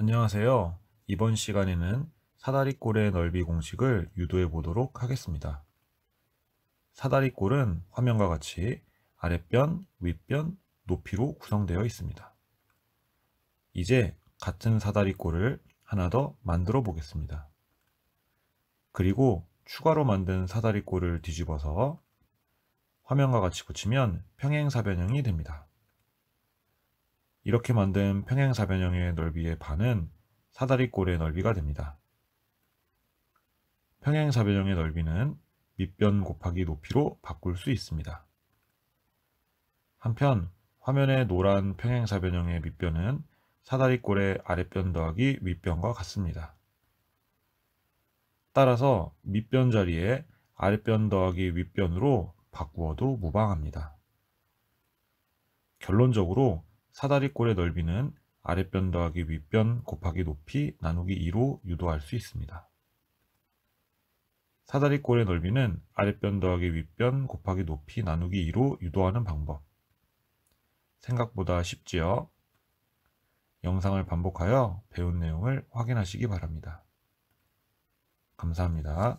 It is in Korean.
안녕하세요. 이번 시간에는 사다리꼴의 넓이 공식을 유도해 보도록 하겠습니다. 사다리꼴은 화면과 같이 아랫변, 윗변, 높이로 구성되어 있습니다. 이제 같은 사다리꼴을 하나 더 만들어 보겠습니다. 그리고 추가로 만든 사다리꼴을 뒤집어서 화면과 같이 붙이면 평행사변형이 됩니다. 이렇게 만든 평행사변형의 넓이의 반은 사다리꼴의 넓이가 됩니다. 평행사변형의 넓이는 밑변 곱하기 높이로 바꿀 수 있습니다. 한편 화면의 노란 평행사변형의 밑변은 사다리꼴의 아랫변 더하기 윗변과 같습니다. 따라서 밑변 자리에 아랫변 더하기 윗변으로 바꾸어도 무방합니다. 결론적으로 사다리꼴의 넓이는 아랫변 더하기 윗변 곱하기 높이 나누기 2로 유도할 수 있습니다. 사다리꼴의 넓이는 아랫변 더하기 윗변 곱하기 높이 나누기 2로 유도하는 방법. 생각보다 쉽지요? 영상을 반복하여 배운 내용을 확인하시기 바랍니다. 감사합니다.